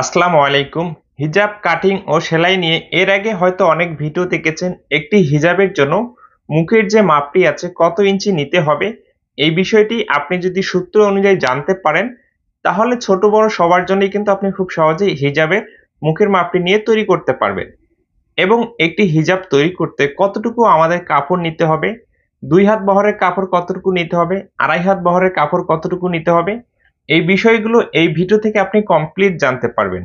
আসসালামু আলাইকুম হিজাব কাটিং ও সেলাই নিয়ে এর আগে হয়তো অনেক ভিডিও দেখেছেন একটি হিজাবের জন্য মুখের যে মাপটি আছে কত ইঞ্চি নিতে হবে এই বিষয়টি আপনি যদি সূত্র অনুযায়ী জানতে পারেন তাহলে ছোট বড় সবার জন্যই কিন্তু আপনি খুব সহজেই হিজাবের মুখের মাপটি নিয়ে তৈরি করতে পারবেন এবং একটি হিজাব তৈরি করতে কতটুকু আমাদের কাপড় নিতে হবে দুই হাত বহরের কাপড় কতটুকু নিতে হবে আড়াই হাত বহরের কাপড় কতটুকু নিতে হবে এই বিষয়গুলো এই ভিডিও থেকে আপনি কমপ্লিট জানতে পারবেন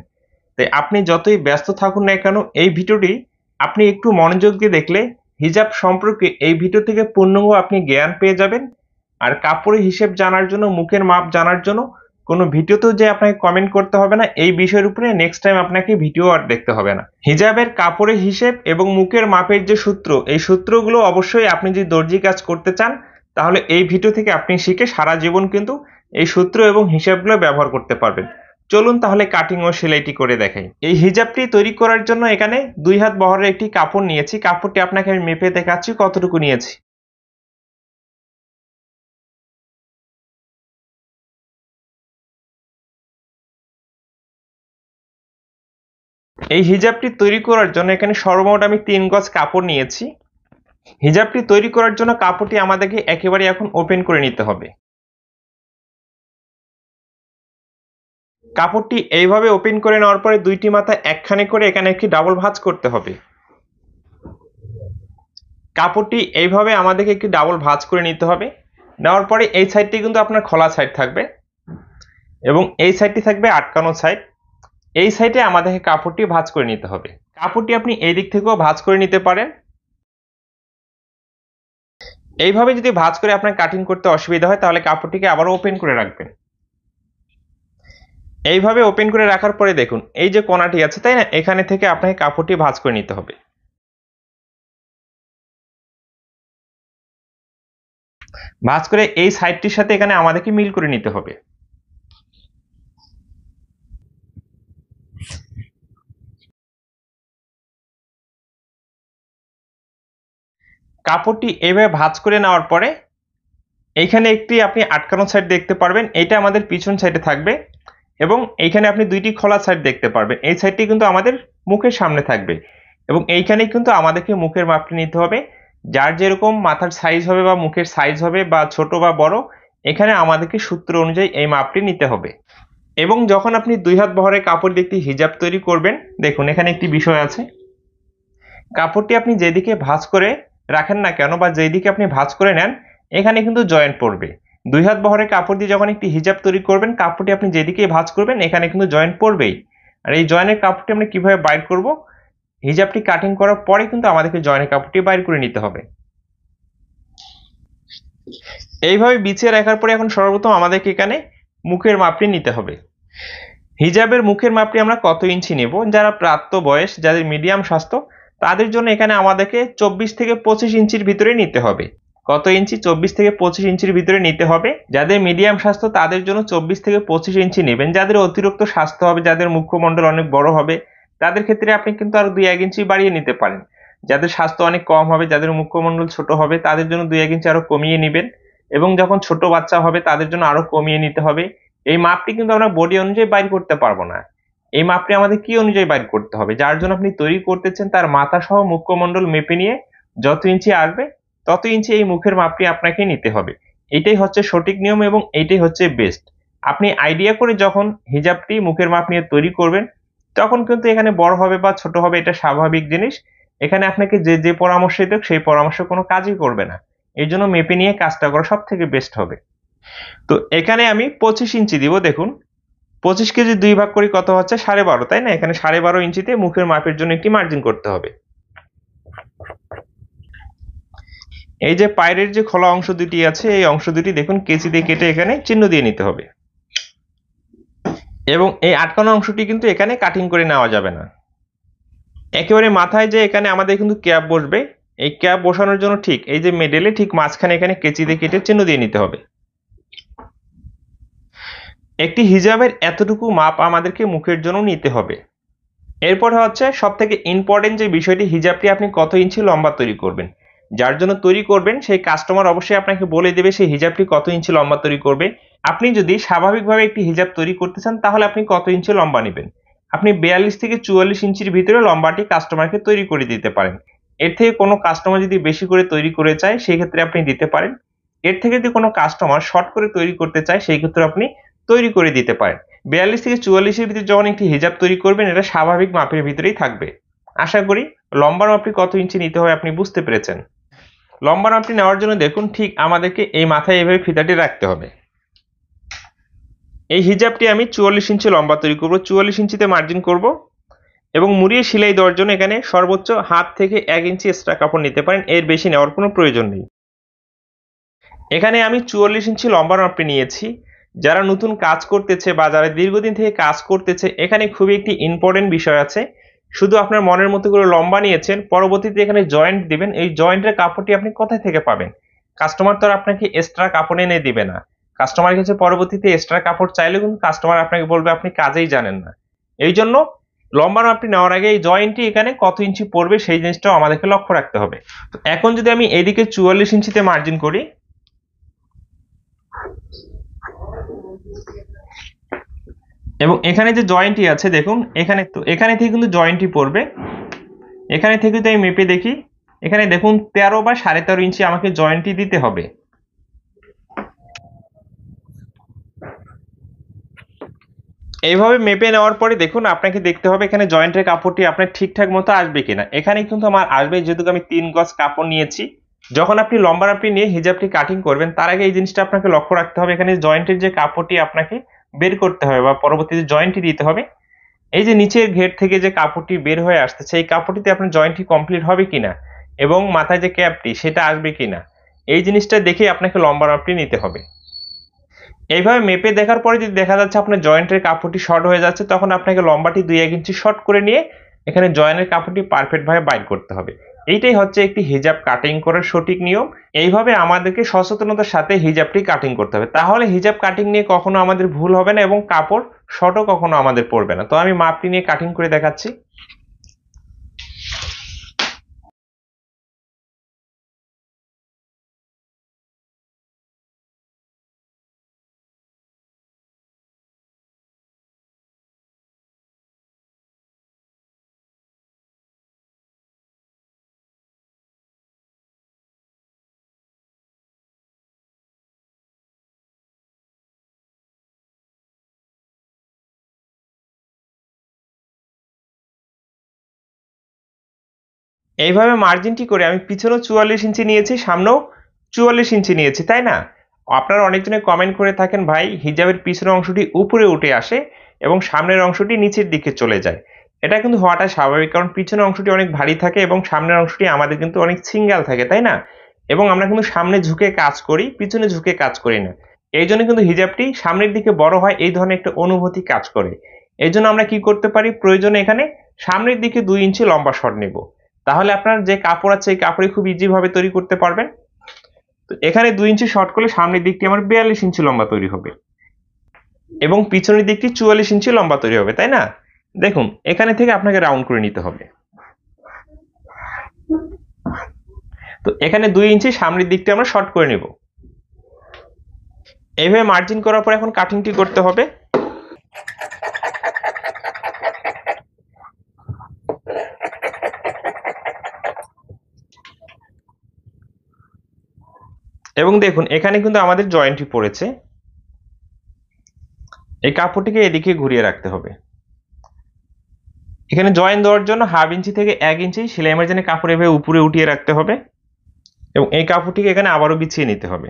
তাই আপনি যতই ব্যস্ত থাকুন না কেন এই ভিডিওটি আপনি একটু মনোযোগ দিয়ে দেখলে হিজাব সম্পর্কে এই ভিডিও থেকে পূর্ণাঙ্গ আপনি জ্ঞান পেয়ে যাবেন আর কাপড়ের হিসেব জানার জন্য মুখের মাপ জানার জন্য কোনো ভিডিওতেও যে আপনাকে কমেন্ট করতে হবে না এই বিষয়ের উপরে নেক্সট টাইম আপনাকে ভিডিও আর দেখতে হবে না হিজাবের কাপড়ের হিসেব এবং মুখের মাপের যে সূত্র এই সূত্রগুলো অবশ্যই আপনি যদি দর্জি কাজ করতে চান তাহলে এই ভিডিও থেকে আপনি শিখে সারা জীবন কিন্তু এই সূত্র এবং হিসাবগুলো ব্যবহার করতে পারবেন চলুন তাহলে কাটিং ও সেলাইটি করে দেখাই এই হিজাবটি তৈরি করার জন্য এখানে দুই হাত বহরের একটি কাপড় নিয়েছি কাপড়টি আপনাকে আমি মেপে দেখাচ্ছি কতটুকু নিয়েছি এই হিজাবটি তৈরি করার জন্য এখানে সর্বমোট আমি তিন গজ কাপড় নিয়েছি হিজাবটি তৈরি করার জন্য কাপড়টি আমাদেরকে একেবারে এখন ওপেন করে নিতে হবে কাপড়টি এইভাবে ওপেন করে নেওয়ার পরে দুইটি মাথা একখানে করে এখানে একটি ডাবল ভাঁজ করতে হবে কাপড়টি এইভাবে আমাদেরকে একটি ডাবল ভাঁজ করে নিতে হবে নেওয়ার পরে এই সাইডটি কিন্তু আপনার খোলা সাইড থাকবে এবং এই সাইডটি থাকবে আটকানো সাইড এই সাইডে আমাদেরকে কাপড়টি ভাঁজ করে নিতে হবে কাপড়টি আপনি এই দিক থেকেও ভাঁজ করে নিতে পারেন এইভাবে যদি ভাঁজ করে আপনার কাটিং করতে অসুবিধা হয় তাহলে কাপড়টিকে আবার ওপেন করে রাখবেন এইভাবে ওপেন করে রাখার পরে দেখুন এই যে কোনাটি আছে তাই না এখানে থেকে আপনাকে কাপড়টি ভাজ করে নিতে হবে ভাঁজ করে এই সাইডটির সাথে এখানে আমাদেরকে মিল করে নিতে হবে কাপড়টি এভাবে ভাজ করে নেওয়ার পরে এইখানে একটি আপনি আটকানো সাইড দেখতে পারবেন এটা আমাদের পিছন সাইডে থাকবে এবং এইখানে আপনি দুইটি খোলা সাইড দেখতে পারবেন এই সাইডটি কিন্তু আমাদের মুখের সামনে থাকবে এবং এইখানে কিন্তু আমাদেরকে মুখের মাপটি নিতে হবে যার যেরকম মাথার সাইজ হবে বা মুখের সাইজ হবে বা ছোট বা বড় এখানে আমাদেরকে সূত্র অনুযায়ী এই মাপটি নিতে হবে এবং যখন আপনি দুই হাত বহরে কাপড় দিয়ে একটি হিজাব তৈরি করবেন দেখুন এখানে একটি বিষয় আছে কাপড়টি আপনি যেদিকে ভাঁজ করে রাখেন না কেন বা যেদিকে আপনি ভাঁজ করে নেন এখানে কিন্তু জয়েন্ট পড়বে দুই হাত বহরের কাপড় দিয়ে যখন একটি হিজাব তৈরি করবেন কাপড়টি আপনি যেদিকে ভাঁজ করবেন এখানে কিন্তু জয়েন্ট পড়বেই আর এই জয়েনের কাপড়টি আমরা কীভাবে বাইর করব হিজাবটি কাটিং করার পরে কিন্তু আমাদেরকে জয়েন্টের কাপড়টি বাইর করে নিতে হবে এইভাবে বিছিয়ে রাখার পরে এখন সর্বপ্রথম আমাদেরকে এখানে মুখের মাপটি নিতে হবে হিজাবের মুখের মাপটি আমরা কত ইঞ্চি নেব যারা প্রাপ্ত বয়স যাদের মিডিয়াম স্বাস্থ্য তাদের জন্য এখানে আমাদেরকে চব্বিশ থেকে পঁচিশ ইঞ্চির ভিতরে নিতে হবে কত ইঞ্চি চব্বিশ থেকে পঁচিশ ইঞ্চির ভিতরে নিতে হবে যাদের মিডিয়াম স্বাস্থ্য তাদের জন্য চব্বিশ থেকে পঁচিশ ইঞ্চি নেবেন যাদের অতিরিক্ত স্বাস্থ্য হবে যাদের মুখ্যমণ্ডল অনেক বড় হবে তাদের ক্ষেত্রে আপনি কিন্তু আরও দুই এক ইঞ্চি বাড়িয়ে নিতে পারেন যাদের স্বাস্থ্য অনেক কম হবে যাদের মুখ্যমণ্ডল ছোট হবে তাদের জন্য দুই এক ইঞ্চি আরও কমিয়ে নেবেন এবং যখন ছোট বাচ্চা হবে তাদের জন্য আরও কমিয়ে নিতে হবে এই মাপটি কিন্তু আমরা বডি অনুযায়ী বাইর করতে পারবো না এই মাপটি আমাদের কি অনুযায়ী বাইর করতে হবে যার জন্য আপনি তৈরি করতেছেন তার মাথা সহ মুখ্যমণ্ডল মেপে নিয়ে যত ইঞ্চি আসবে তত ইঞ্চি এই মুখের মাপটি আপনাকে নিতে হবে এটাই হচ্ছে সঠিক নিয়ম এবং এটাই হচ্ছে বেস্ট আপনি আইডিয়া করে যখন হিজাবটি মুখের মাপ নিয়ে তৈরি করবেন তখন কিন্তু এখানে বড় হবে বা ছোট হবে এটা স্বাভাবিক জিনিস এখানে আপনাকে যে যে পরামর্শ দেবে সেই পরামর্শ কোনো কাজই করবে না এই জন্য মেপে নিয়ে কাজটা করা সব থেকে বেস্ট হবে তো এখানে আমি পঁচিশ ইঞ্চি দিব দেখুন পঁচিশ কেজি দুই ভাগ করি কত হচ্ছে সাড়ে বারো তাই না এখানে সাড়ে বারো ইঞ্চিতে মুখের মাপের জন্য একটি মার্জিন করতে হবে এই যে পায়ের যে খোলা অংশ দুটি আছে এই অংশ দুটি দেখুন কেচি দিয়ে কেটে এখানে চিহ্ন দিয়ে নিতে হবে এবং এই আটকানো অংশটি কিন্তু এখানে কাটিং করে নেওয়া যাবে না একেবারে মাথায় যে এখানে আমাদের কিন্তু ক্যাপ বসবে এই ক্যাপ বসানোর জন্য ঠিক এই যে মেডেলে ঠিক মাঝখানে এখানে কেচি দিয়ে কেটে চিহ্ন দিয়ে নিতে হবে একটি হিজাবের এতটুকু মাপ আমাদেরকে মুখের জন্য নিতে হবে এরপর হচ্ছে সব থেকে ইম্পর্টেন্ট যে বিষয়টি হিজাবটি আপনি কত ইঞ্চি লম্বা তৈরি করবেন যার জন্য তৈরি করবেন সেই কাস্টমার অবশ্যই আপনাকে বলে দেবে সেই হিজাবটি কত ইঞ্চি লম্বা তৈরি করবে আপনি যদি স্বাভাবিকভাবে একটি হিজাব তৈরি করতে চান তাহলে আপনি কত ইঞ্চি লম্বা নেবেন আপনি বিয়াল্লিশ থেকে চুয়াল্লিশ ইঞ্চির ভিতরে লম্বাটি কাস্টমারকে তৈরি করে দিতে পারেন এর থেকে কোনো কাস্টমার যদি বেশি করে তৈরি করে চায় সেই ক্ষেত্রে আপনি দিতে পারেন এর থেকে যদি কোনো কাস্টমার শর্ট করে তৈরি করতে চায় সেই ক্ষেত্রে আপনি তৈরি করে দিতে পারেন বিয়াল্লিশ থেকে চুয়াল্লিশের ভিতরে যখন একটি হিজাব তৈরি করবেন এটা স্বাভাবিক মাপের ভিতরেই থাকবে আশা করি লম্বা মাপটি কত ইঞ্চি নিতে হবে আপনি বুঝতে পেরেছেন লম্বা নামটি নেওয়ার জন্য দেখুন ঠিক আমাদেরকে এই মাথায় এভাবে ফিতাটি রাখতে হবে এই হিজাবটি আমি চুয়াল্লিশ ইঞ্চি লম্বা তৈরি করবো চুয়াল্লিশ ইঞ্চিতে মার্জিন করব এবং মুড়িয়ে সেলাই দেওয়ার জন্য এখানে সর্বোচ্চ হাত থেকে এক ইঞ্চি এক্সট্রা কাপড় নিতে পারেন এর বেশি নেওয়ার কোনো প্রয়োজন নেই এখানে আমি চুয়াল্লিশ ইঞ্চি লম্বা নাপটি নিয়েছি যারা নতুন কাজ করতেছে বা যারা দীর্ঘদিন থেকে কাজ করতেছে এখানে খুবই একটি ইম্পর্টেন্ট বিষয় আছে শুধু আপনার মনের মতো করে লম্বা নিয়েছেন পরবর্তীতে এখানে জয়েন্ট দিবেন এই জয়েন্টের কাপড়টি আপনি কোথায় থেকে পাবেন কাস্টমার তো আর আপনাকে এক্সট্রা কাপড় এনে দিবে না কাস্টমার কাছে পরবর্তীতে এক্সট্রা কাপড় চাইলে কিন্তু কাস্টমার আপনাকে বলবে আপনি কাজেই জানেন না এই জন্য লম্বা মাপটি নেওয়ার আগে এই জয়েন্টটি এখানে কত ইঞ্চি পড়বে সেই জিনিসটাও আমাদেরকে লক্ষ্য রাখতে হবে তো এখন যদি আমি এদিকে চুয়াল্লিশ ইঞ্চিতে মার্জিন করি এবং এখানে যে জয়েন্টটি আছে দেখুন এখানে তো এখানে থেকে কিন্তু জয়েন্টটি পড়বে এখানে থেকে তো আমি মেপে দেখি এখানে দেখুন তেরো বা সাড়ে তেরো ইঞ্চি আমাকে জয়েন্টটি দিতে হবে এইভাবে মেপে নেওয়ার পরে দেখুন আপনাকে দেখতে হবে এখানে জয়েন্টের কাপড়টি আপনার ঠিকঠাক মতো আসবে কিনা এখানে কিন্তু আমার আসবে যেহেতু আমি তিন গজ কাপড় নিয়েছি যখন আপনি লম্বা রাপটি নিয়ে হিজাবটি কাটিং করবেন তার আগে এই জিনিসটা আপনাকে লক্ষ্য রাখতে হবে এখানে জয়েন্টের যে কাপড়টি আপনাকে বের করতে হবে বা পরবর্তীতে জয়েন্টটি দিতে হবে এই যে নিচের ঘের থেকে যে কাপড়টি বের হয়ে আসতেছে এই কাপড়টিতে আপনার জয়েন্টটি কমপ্লিট হবে কিনা এবং মাথায় যে ক্যাপটি সেটা আসবে কিনা এই জিনিসটা দেখে আপনাকে লম্বা রপটি নিতে হবে এইভাবে মেপে দেখার পরে যদি দেখা যাচ্ছে আপনার জয়েন্টের কাপড়টি শর্ট হয়ে যাচ্ছে তখন আপনাকে লম্বাটি দুই এক ইঞ্চি শর্ট করে নিয়ে এখানে জয়েন্টের কাপড়টি পারফেক্টভাবে বাইর করতে হবে এইটাই হচ্ছে একটি হিজাব কাটিং করার সঠিক নিয়ম এইভাবে আমাদেরকে সচেতনতার সাথে হিজাবটি কাটিং করতে হবে তাহলে হিজাব কাটিং নিয়ে কখনো আমাদের ভুল হবে না এবং কাপড় শর্টও কখনো আমাদের পড়বে না তো আমি মাপটি নিয়ে কাটিং করে দেখাচ্ছি এইভাবে মার্জিনটি করে আমি পিছনেও চুয়াল্লিশ ইঞ্চি নিয়েছি সামনেও চুয়াল্লিশ ইঞ্চি নিয়েছি তাই না আপনারা অনেকজনে কমেন্ট করে থাকেন ভাই হিজাবের পিছনের অংশটি উপরে উঠে আসে এবং সামনের অংশটি নিচের দিকে চলে যায় এটা কিন্তু হওয়াটা স্বাভাবিক কারণ পিছনের অংশটি অনেক ভারী থাকে এবং সামনের অংশটি আমাদের কিন্তু অনেক সিঙ্গাল থাকে তাই না এবং আমরা কিন্তু সামনে ঝুঁকে কাজ করি পিছনে ঝুঁকে কাজ করি না এই জন্য কিন্তু হিজাবটি সামনের দিকে বড় হয় এই ধরনের একটা অনুভূতি কাজ করে এই জন্য আমরা কি করতে পারি প্রয়োজনে এখানে সামনের দিকে দুই ইঞ্চি লম্বা শট নেব তাহলে আপনার যে কাপড় আছে এই কাপড়ই খুব ইজিভাবে তৈরি করতে পারবেন তো এখানে দুই ইঞ্চি শর্ট করলে সামনের দিকটি আমার বিয়াল্লিশ ইঞ্চি লম্বা তৈরি হবে এবং পিছনের দিকটি চুয়াল্লিশ ইঞ্চি লম্বা তৈরি হবে তাই না দেখুন এখানে থেকে আপনাকে রাউন্ড করে নিতে হবে তো এখানে দুই ইঞ্চি সামনের দিকটি আমরা শর্ট করে নেব এভাবে মার্জিন করার পর এখন কাটিংটি করতে হবে এবং দেখুন এখানে কিন্তু আমাদের জয়েন্টটি পড়েছে এই কাপড়টিকে এদিকে ঘুরিয়ে রাখতে হবে এখানে জয়েন দেওয়ার জন্য হাফ ইঞ্চি থেকে এক ইঞ্চি সেলাই মার্জিনে কাপড় এভাবে উপরে উঠিয়ে রাখতে হবে এবং এই কাপড়টিকে এখানে আবারও বিছিয়ে নিতে হবে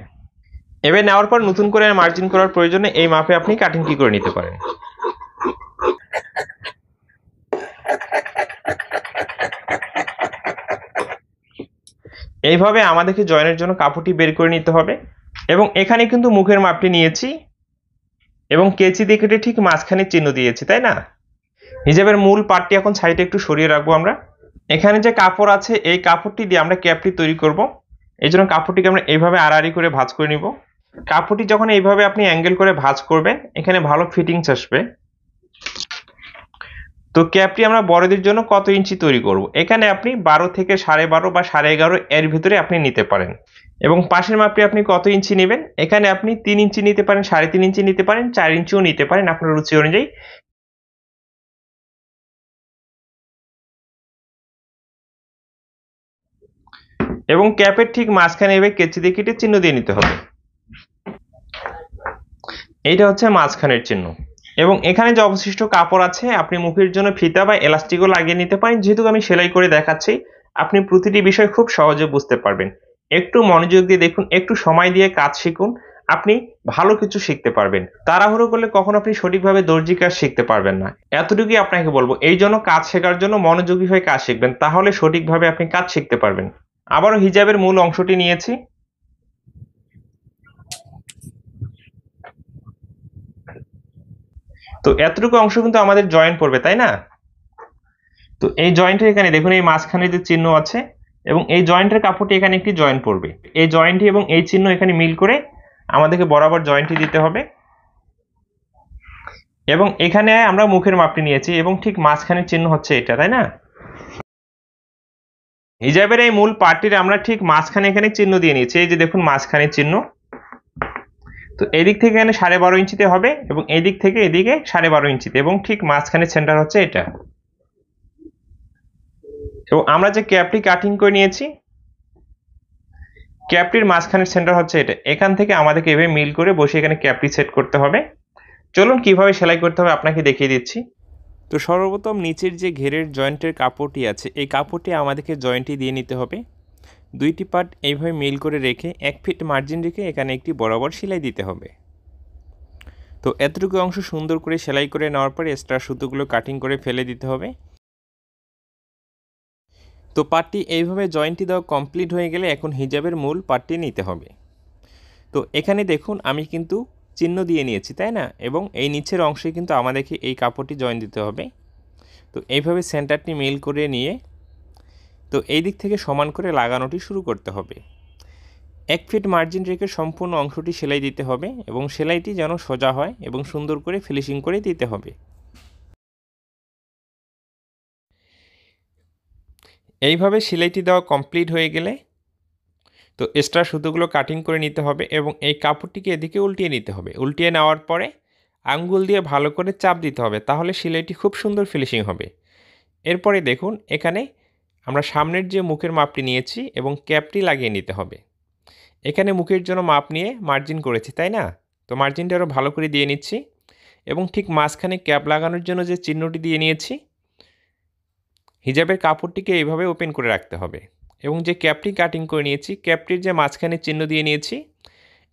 এবার নেওয়ার পর নতুন করে মার্জিন করার প্রয়োজনে এই মাপে আপনি কি করে নিতে পারেন এইভাবে আমাদেরকে জয়েনের জন্য কাপড়টি বের করে নিতে হবে এবং এখানে কিন্তু মুখের মাপটি নিয়েছি এবং কেচি দিয়ে কেটে ঠিক মাঝখানে চিহ্ন দিয়েছি তাই না হিজাবের মূল পার্টটি এখন সাইডে একটু সরিয়ে রাখবো আমরা এখানে যে কাপড় আছে এই কাপড়টি দিয়ে আমরা ক্যাপটি তৈরি করব এই জন্য কাপড়টিকে আমরা এইভাবে আড়াআড়ি করে ভাঁজ করে নিব কাপড়টি যখন এইভাবে আপনি অ্যাঙ্গেল করে ভাঁজ করবেন এখানে ভালো ফিটিংস আসবে তো ক্যাপটি আমরা বড়দের জন্য কত ইঞ্চি তৈরি করব। এখানে আপনি বারো থেকে সাড়ে বারো বা সাড়ে এগারো এর ভিতরে আপনি নিতে পারেন এবং পাশের মাপটি আপনি কত ইঞ্চি নেবেন এখানে আপনি তিন ইঞ্চি নিতে পারেন সাড়ে তিন ইঞ্চি নিতে পারেন চার ইঞ্চিও নিতে পারেন আপনার রুচি অনুযায়ী এবং ক্যাপের ঠিক মাঝখানে এভাবে কেচি দিয়ে কেটে চিহ্ন দিয়ে নিতে হবে এইটা হচ্ছে মাঝখানের চিহ্ন এবং এখানে যে অবশিষ্ট কাপড় আছে আপনি মুখের জন্য ফিতা বা এলাস্টিকও লাগিয়ে নিতে পারেন যেহেতু আমি সেলাই করে দেখাচ্ছি আপনি প্রতিটি বিষয় খুব সহজে বুঝতে পারবেন একটু মনোযোগ দিয়ে দেখুন একটু সময় দিয়ে কাজ শিখুন আপনি ভালো কিছু শিখতে পারবেন তাড়াহুড়ো করলে কখন আপনি সঠিকভাবে দর্জি কাজ শিখতে পারবেন না এতটুকুই আপনাকে বলবো এই জন্য কাজ শেখার জন্য মনোযোগী হয়ে কাজ শিখবেন তাহলে সঠিকভাবে আপনি কাজ শিখতে পারবেন আবারও হিজাবের মূল অংশটি নিয়েছি তো এতটুকু অংশ কিন্তু আমাদের জয়েন্ট পড়বে তাই না তো এই জয়েন্টের এখানে দেখুন এই মাঝখানে যে চিহ্ন আছে এবং এই জয়েন্টের কাপড়টি এখানে একটি জয়েন্ট পড়বে এই জয়েন্টটি এবং এই চিহ্ন এখানে মিল করে আমাদেরকে বরাবর জয়েন্টটি দিতে হবে এবং এখানে আমরা মুখের মাপটি নিয়েছি এবং ঠিক মাঝখানের চিহ্ন হচ্ছে এটা তাই না হিজাবের এই মূল পার্টির আমরা ঠিক মাঝখানে এখানে চিহ্ন দিয়ে নিয়েছি এই যে দেখুন মাঝখানে চিহ্ন তো এদিক থেকে এখানে সাড়ে বারো ইঞ্চিতে হবে এবং এদিক থেকে এদিকে সাড়ে বারো ইঞ্চিতে এবং ঠিক মাঝখানে সেন্টার হচ্ছে এটা এবং আমরা যে ক্যাপটি কাটিং করে নিয়েছি ক্যাপটির মাঝখানে সেন্টার হচ্ছে এটা এখান থেকে আমাদেরকে এভাবে মিল করে বসে এখানে ক্যাপটি সেট করতে হবে চলুন কিভাবে সেলাই করতে হবে আপনাকে দেখিয়ে দিচ্ছি তো সর্বপ্রথম নিচের যে ঘেরের জয়েন্টের কাপড়টি আছে এই কাপড়টি আমাদেরকে জয়েন্টটি দিয়ে নিতে হবে দুইটি পার্ট এইভাবে মিল করে রেখে এক ফিট মার্জিন রেখে এখানে একটি বরাবর সেলাই দিতে হবে তো এতটুকু অংশ সুন্দর করে সেলাই করে নেওয়ার পরে এক্সট্রা সুতোগুলো কাটিং করে ফেলে দিতে হবে তো পাটটি এইভাবে জয়েন্টটি দেওয়া কমপ্লিট হয়ে গেলে এখন হিজাবের মূল পাটটি নিতে হবে তো এখানে দেখুন আমি কিন্তু চিহ্ন দিয়ে নিয়েছি তাই না এবং এই নিচের অংশে কিন্তু আমাদেরকে এই কাপড়টি জয়েন দিতে হবে তো এইভাবে সেন্টারটি মিল করে নিয়ে তো এই দিক থেকে সমান করে লাগানোটি শুরু করতে হবে এক ফিট মার্জিন রেখে সম্পূর্ণ অংশটি সেলাই দিতে হবে এবং সেলাইটি যেন সোজা হয় এবং সুন্দর করে ফিনিশিং করে দিতে হবে এইভাবে সেলাইটি দেওয়া কমপ্লিট হয়ে গেলে তো এক্সট্রা সুতোগুলো কাটিং করে নিতে হবে এবং এই কাপড়টিকে এদিকে উল্টিয়ে নিতে হবে উল্টিয়ে নেওয়ার পরে আঙ্গুল দিয়ে ভালো করে চাপ দিতে হবে তাহলে সেলাইটি খুব সুন্দর ফিনিশিং হবে এরপরে দেখুন এখানে আমরা সামনের যে মুখের মাপটি নিয়েছি এবং ক্যাপটি লাগিয়ে নিতে হবে এখানে মুখের জন্য মাপ নিয়ে মার্জিন করেছি তাই না তো মার্জিনটা আরও ভালো করে দিয়ে নিচ্ছি এবং ঠিক মাঝখানে ক্যাপ লাগানোর জন্য যে চিহ্নটি দিয়ে নিয়েছি হিজাবের কাপড়টিকে এইভাবে ওপেন করে রাখতে হবে এবং যে ক্যাপটি কাটিং করে নিয়েছি ক্যাপটির যে মাঝখানে চিহ্ন দিয়ে নিয়েছি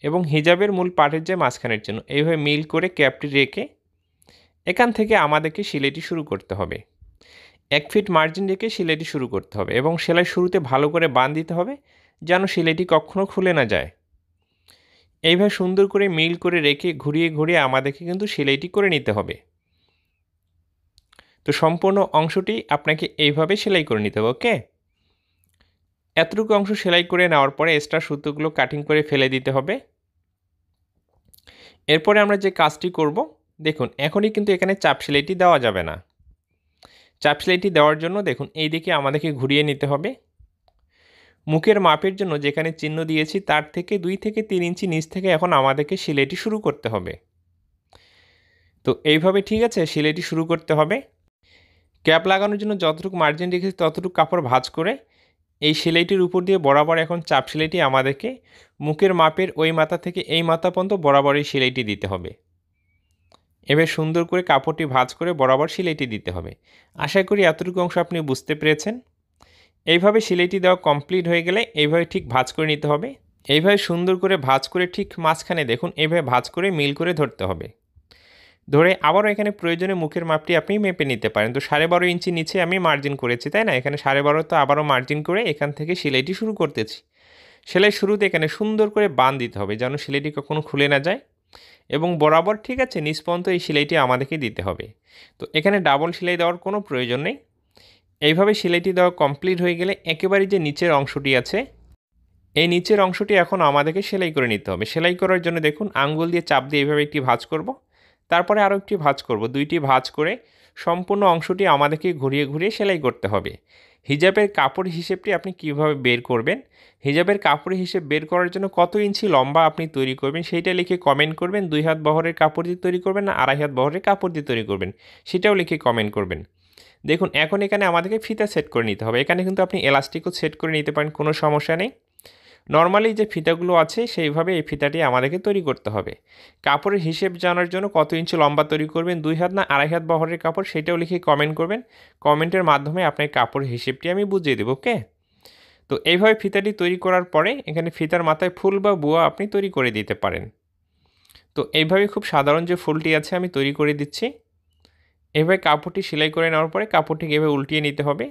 এবং হিজাবের মূল পাটের যে মাঝখানের চিহ্ন এইভাবে মিল করে ক্যাপটি রেখে এখান থেকে আমাদেরকে সিলেটি শুরু করতে হবে এক ফিট মার্জিন রেখে সেলাইটি শুরু করতে হবে এবং সেলাই শুরুতে ভালো করে বান দিতে হবে যেন সেলাইটি কখনও খুলে না যায় এইভাবে সুন্দর করে মিল করে রেখে ঘুরিয়ে ঘুরিয়ে আমাদেরকে কিন্তু সেলাইটি করে নিতে হবে তো সম্পূর্ণ অংশটি আপনাকে এইভাবে সেলাই করে নিতে হবে ওকে এতটুকু অংশ সেলাই করে নেওয়ার পরে এক্সট্রা সুতোগুলো কাটিং করে ফেলে দিতে হবে এরপরে আমরা যে কাজটি করব দেখুন এখনই কিন্তু এখানে চাপ সেলাইটি দেওয়া যাবে না চাপ সেলাইটি দেওয়ার জন্য দেখুন এই দিকে আমাদেরকে ঘুরিয়ে নিতে হবে মুখের মাপের জন্য যেখানে চিহ্ন দিয়েছি তার থেকে দুই থেকে তিন ইঞ্চি নিচ থেকে এখন আমাদেরকে সেলাইটি শুরু করতে হবে তো এইভাবে ঠিক আছে সেলাইটি শুরু করতে হবে ক্যাপ লাগানোর জন্য যতটুকু মার্জিন রেখেছি ততটুকু কাপড় ভাঁজ করে এই সেলাইটির উপর দিয়ে বরাবর এখন চাপ সেলাইটি আমাদেরকে মুখের মাপের ওই মাথা থেকে এই মাথা পর্যন্ত বরাবর এই সেলাইটি দিতে হবে এবার সুন্দর করে কাপড়টি ভাঁজ করে বরাবর সিলাইটি দিতে হবে আশা করি এতটুকু অংশ আপনি বুঝতে পেরেছেন এইভাবে সিলাইটি দেওয়া কমপ্লিট হয়ে গেলে এইভাবে ঠিক ভাঁজ করে নিতে হবে এইভাবে সুন্দর করে ভাঁজ করে ঠিক মাঝখানে দেখুন এইভাবে ভাঁজ করে মিল করে ধরতে হবে ধরে আবারও এখানে প্রয়োজনে মুখের মাপটি আপনি মেপে নিতে পারেন তো সাড়ে বারো ইঞ্চি নিচে আমি মার্জিন করেছি তাই না এখানে সাড়ে বারো তো আবারও মার্জিন করে এখান থেকে সেলাইটি শুরু করতেছি সেলাই শুরুতে এখানে সুন্দর করে বান দিতে হবে যেন সেলাইটি কখনো খুলে না যায় এবং বরাবর ঠিক আছে নিষ্পন্ত এই সেলাইটি আমাদেরকে দিতে হবে তো এখানে ডাবল সেলাই দেওয়ার কোনো প্রয়োজন নেই এইভাবে সেলাইটি দেওয়া কমপ্লিট হয়ে গেলে একেবারে যে নিচের অংশটি আছে এই নিচের অংশটি এখন আমাদেরকে সেলাই করে নিতে হবে সেলাই করার জন্য দেখুন আঙ্গুল দিয়ে চাপ দিয়ে এইভাবে একটি ভাঁজ করব তারপরে আরও একটি ভাঁজ করব দুইটি ভাঁজ করে সম্পূর্ণ অংশটি আমাদেরকে ঘুরিয়ে ঘুরিয়ে সেলাই করতে হবে হিজাবের কাপড় হিসেবটি আপনি কিভাবে বের করবেন হিজাবের কাপড় হিসেব বের করার জন্য কত ইঞ্চি লম্বা আপনি তৈরি করবেন সেইটা লিখে কমেন্ট করবেন দুই হাত বহরের কাপড় দিয়ে তৈরি করবেন না আড়াই হাত বহরের কাপড় দিয়ে তৈরি করবেন সেটাও লিখে কমেন্ট করবেন দেখুন এখন এখানে আমাদেরকে ফিতা সেট করে নিতে হবে এখানে কিন্তু আপনি এলাস্টিকও সেট করে নিতে পারেন কোনো সমস্যা নেই নর্মালি যে ফিতাগুলো আছে সেইভাবে এই ফিতাটি আমাদেরকে তৈরি করতে হবে কাপড়ের হিসেব জানার জন্য কত ইঞ্চি লম্বা তৈরি করবেন দুই হাত না আড়াই হাত বহরের কাপড় সেটাও লিখে কমেন্ট করবেন কমেন্টের মাধ্যমে আপনার কাপড়ের হিসেবটি আমি বুঝিয়ে দেবো ওকে তো এইভাবে ফিতাটি তৈরি করার পরে এখানে ফিতার মাথায় ফুল বা বুয়া আপনি তৈরি করে দিতে পারেন তো এইভাবে খুব সাধারণ যে ফুলটি আছে আমি তৈরি করে দিচ্ছি এভাবে কাপড়টি সেলাই করে নেওয়ার পরে কাপড়টিকে এভাবে উল্টিয়ে নিতে হবে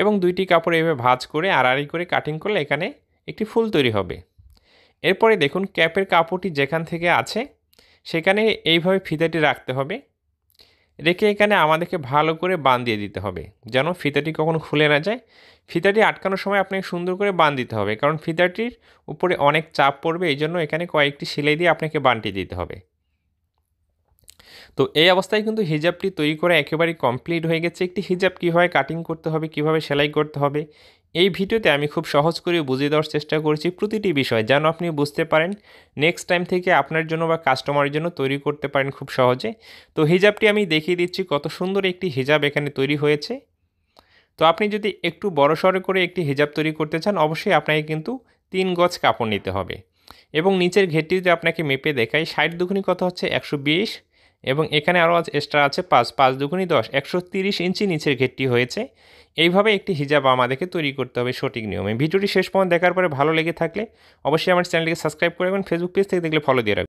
এবং দুইটি কাপড় এভাবে ভাজ করে আড়াআড়ি করে কাটিং করলে এখানে একটি ফুল তৈরি হবে এরপরে দেখুন ক্যাপের কাপড়টি যেখান থেকে আছে সেখানে এইভাবে ফিতাটি রাখতে হবে রেখে এখানে আমাদেরকে ভালো করে বান দিয়ে দিতে হবে যেন ফিতাটি কখনো খুলে না যায় ফিতাটি আটকানোর সময় আপনাকে সুন্দর করে বান দিতে হবে কারণ ফিতাটির উপরে অনেক চাপ পড়বে এই জন্য এখানে কয়েকটি সেলাই দিয়ে আপনাকে বানটি দিতে হবে তো এই অবস্থায় কিন্তু হিজাবটি তৈরি করা একেবারে কমপ্লিট হয়ে গেছে একটি হিজাব কীভাবে কাটিং করতে হবে কীভাবে সেলাই করতে হবে এই ভিডিওতে আমি খুব সহজ করে বুঝিয়ে দেওয়ার চেষ্টা করেছি প্রতিটি বিষয় যেন আপনি বুঝতে পারেন নেক্সট টাইম থেকে আপনার জন্য বা কাস্টমারের জন্য তৈরি করতে পারেন খুব সহজে তো হিজাবটি আমি দেখিয়ে দিচ্ছি কত সুন্দর একটি হিজাব এখানে তৈরি হয়েছে তো আপনি যদি একটু বড়সড় করে একটি হিজাব তৈরি করতে চান অবশ্যই আপনাকে কিন্তু তিন গজ কাপড় নিতে হবে এবং নিচের ঘেরটি যদি আপনাকে মেপে দেখাই ষাট দুগুনি কত হচ্ছে একশো এবং এখানে আরও আছে এক্সট্রা আছে পাঁচ পাঁচ দুগুনি দশ একশো তিরিশ ইঞ্চি নিচের ঘেরটি হয়েছে এইভাবে একটি হিজাব আমাদেরকে তৈরি করতে হবে সঠিক নিয়মে ভিডিওটি শেষ পর্যন্ত দেখার পরে ভালো লেগে থাকলে অবশ্যই আমার চ্যানেলকে সাবস্ক্রাইব করে এবং ফেসবুক পেজ থেকে দেখলে ফলো দিয়ে রাখবেন